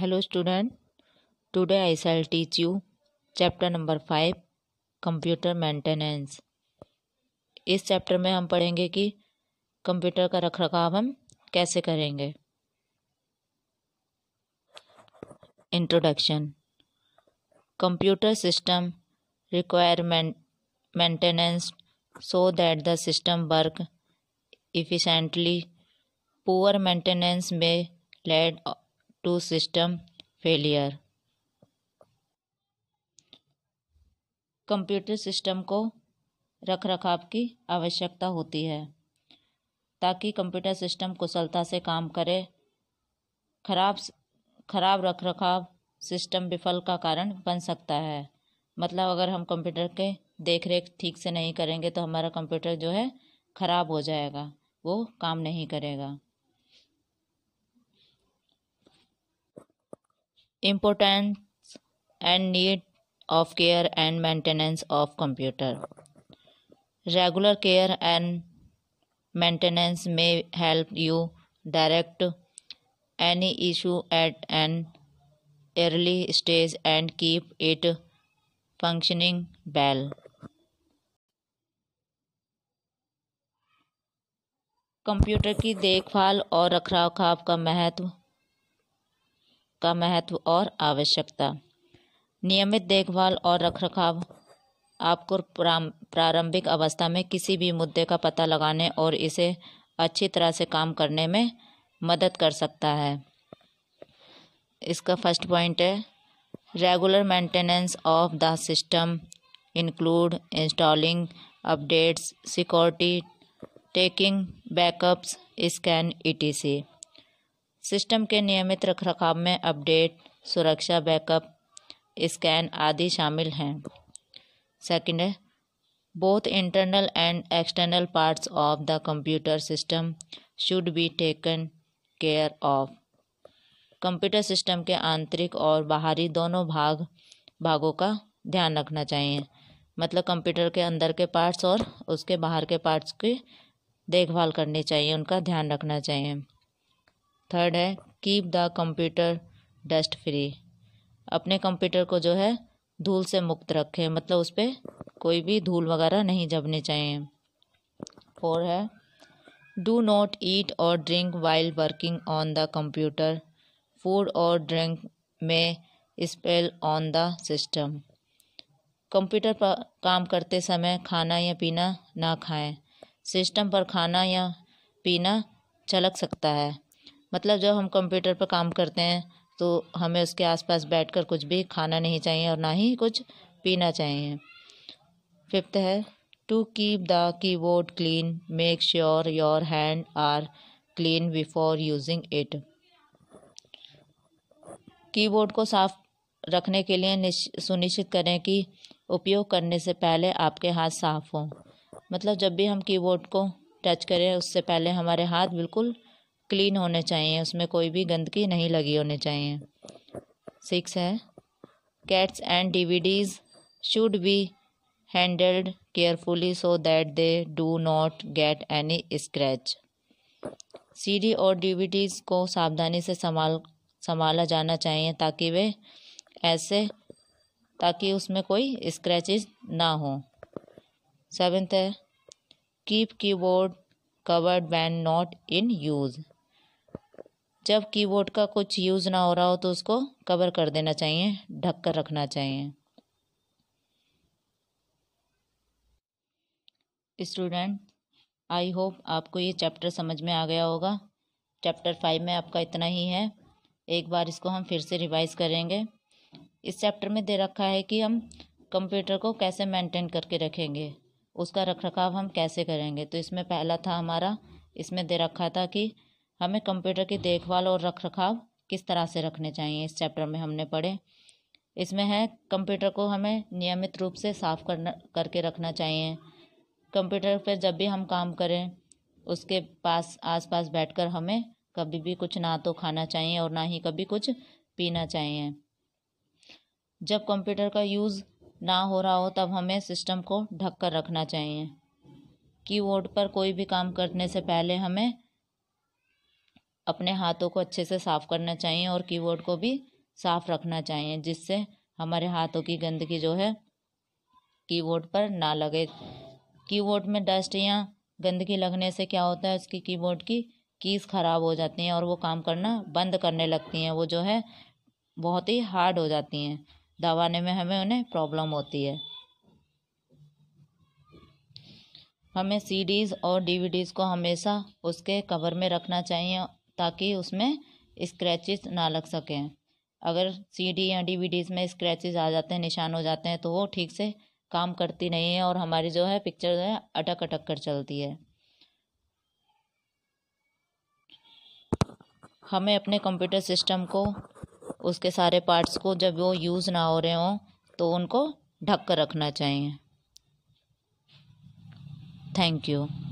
hello student today I shall teach you chapter number five computer maintenance इस chapter में हम पढ़ेंगे कि कंप्यूटर का रखरखाव हम कैसे करेंगे introduction computer system requirement maintenance so that the system work efficiently poor maintenance may lead to system failure computer system को रख रखाव की आवश्यकता होती है ताकि कंप्यूटर सिस्टम कुशलता से काम करे खराब खराब रख रखाव सिस्टम विफल का कारण बन सकता है मतलब अगर हम कंप्यूटर के देख रेख ठीक से नहीं करेंगे तो हमारा कंप्यूटर जो है ख़राब हो जाएगा वो काम नहीं करेगा importance and need of care and maintenance of computer regular care and maintenance may help you direct any issue at an early stage and keep it functioning well computer की देखभाल और रखरखाव का महत्व का महत्व और आवश्यकता नियमित देखभाल और रखरखाव आपको प्रारंभिक अवस्था में किसी भी मुद्दे का पता लगाने और इसे अच्छी तरह से काम करने में मदद कर सकता है इसका फर्स्ट पॉइंट है regular maintenance of the system include installing updates security taking backups scan E T C system के नियमित रखरखाव में अपडेट सुरक्षा बैकअप स्कैन आदि शामिल हैं सेकंड है both internal and external parts of the computer system should be taken care of computer system के आंतरिक और बाहरी दोनों भाग भागों का ध्यान रखना चाहिए मतलब कंप्यूटर के अंदर के पार्ट्स और उसके बाहर के पार्ट्स की देखभाल करनी चाहिए उनका ध्यान रखना चाहिए थर्ड है keep the computer dust free अपने कंप्यूटर को जो है धूल से मुक्त रखें मतलब उस पर कोई भी धूल वगैरह नहीं जमनी चाहिए फोर है do not eat or drink while working on the computer food or drink may spill on the system computer पर काम करते समय खाना या पीना ना खाएं सिस्टम पर खाना या पीना छलक सकता है मतलब जब हम कंप्यूटर पर काम करते हैं तो हमें उसके आसपास बैठकर कुछ भी खाना नहीं चाहिए और ना ही कुछ पीना चाहिए फिफ्थ है to keep the keyboard clean make sure your hand are clean before using it keyboard को साफ रखने के लिए सुनिश्चित करें कि उपयोग करने से पहले आपके हाथ साफ़ हों मतलब जब भी हम कीबोर्ड को टच करें उससे पहले हमारे हाथ बिल्कुल क्लीन होने चाहिए उसमें कोई भी गंदगी नहीं लगी होनी चाहिए सिक्स है cats and DVDs should be handled carefully so that they do not get any scratch CD और डीवीडीज को सावधानी से संभाल संभाला जाना चाहिए ताकि वे ऐसे ताकि उसमें कोई स्क्रैचेज ना हो सेवेंथ है keep keyboard covered band not in use जब कीबोर्ड का कुछ यूज़ ना हो रहा हो तो उसको कवर कर देना चाहिए ढक कर रखना चाहिए स्टूडेंट आई होप आपको ये चैप्टर समझ में आ गया होगा चैप्टर फाइव में आपका इतना ही है एक बार इसको हम फिर से रिवाइज करेंगे इस चैप्टर में दे रखा है कि हम कंप्यूटर को कैसे मेंटेन करके रखेंगे उसका रख रखाव हम कैसे करेंगे तो इसमें पहला था हमारा इसमें दे रखा था कि हमें कंप्यूटर की देखभाल और रख रखाव किस तरह से रखने चाहिए इस चैप्टर में हमने पढ़े इसमें है कंप्यूटर को हमें नियमित रूप से साफ़ करना करके रखना चाहिए कंप्यूटर पर जब भी हम काम करें उसके पास आसपास बैठकर हमें कभी भी कुछ ना तो खाना चाहिए और ना ही कभी कुछ पीना चाहिए जब कंप्यूटर का यूज़ ना हो रहा हो तब हमें सिस्टम को ढक कर रखना चाहिए कीबोर्ड पर कोई भी काम करने से पहले हमें अपने हाथों को अच्छे से साफ़ करना चाहिए और कीबोर्ड को भी साफ़ रखना चाहिए जिससे हमारे हाथों की गंदगी जो है कीबोर्ड पर ना लगे कीबोर्ड में डस्ट या गंदगी लगने से क्या होता है उसकी कीबोर्ड की कीज़ ख़राब हो जाती हैं और वो काम करना बंद करने लगती हैं वो जो है बहुत ही हार्ड हो जाती हैं दबाने में हमें उन्हें प्रॉब्लम होती है हमें सीडीज़ और डीवीडीज़ को हमेशा उसके कवर में रखना चाहिए ताकि उसमें स्क्रैचेस ना लग सकें अगर सीडी या डीवीडीज में स्क्रैचेस आ जाते हैं निशान हो जाते हैं तो वो ठीक से काम करती नहीं है और हमारी जो है पिक्चर जो है अटक अटक कर चलती है हमें अपने कंप्यूटर सिस्टम को उसके सारे पार्ट्स को जब वो यूज़ ना हो रहे हों तो उनको ढक कर रखना चाहिए थैंक यू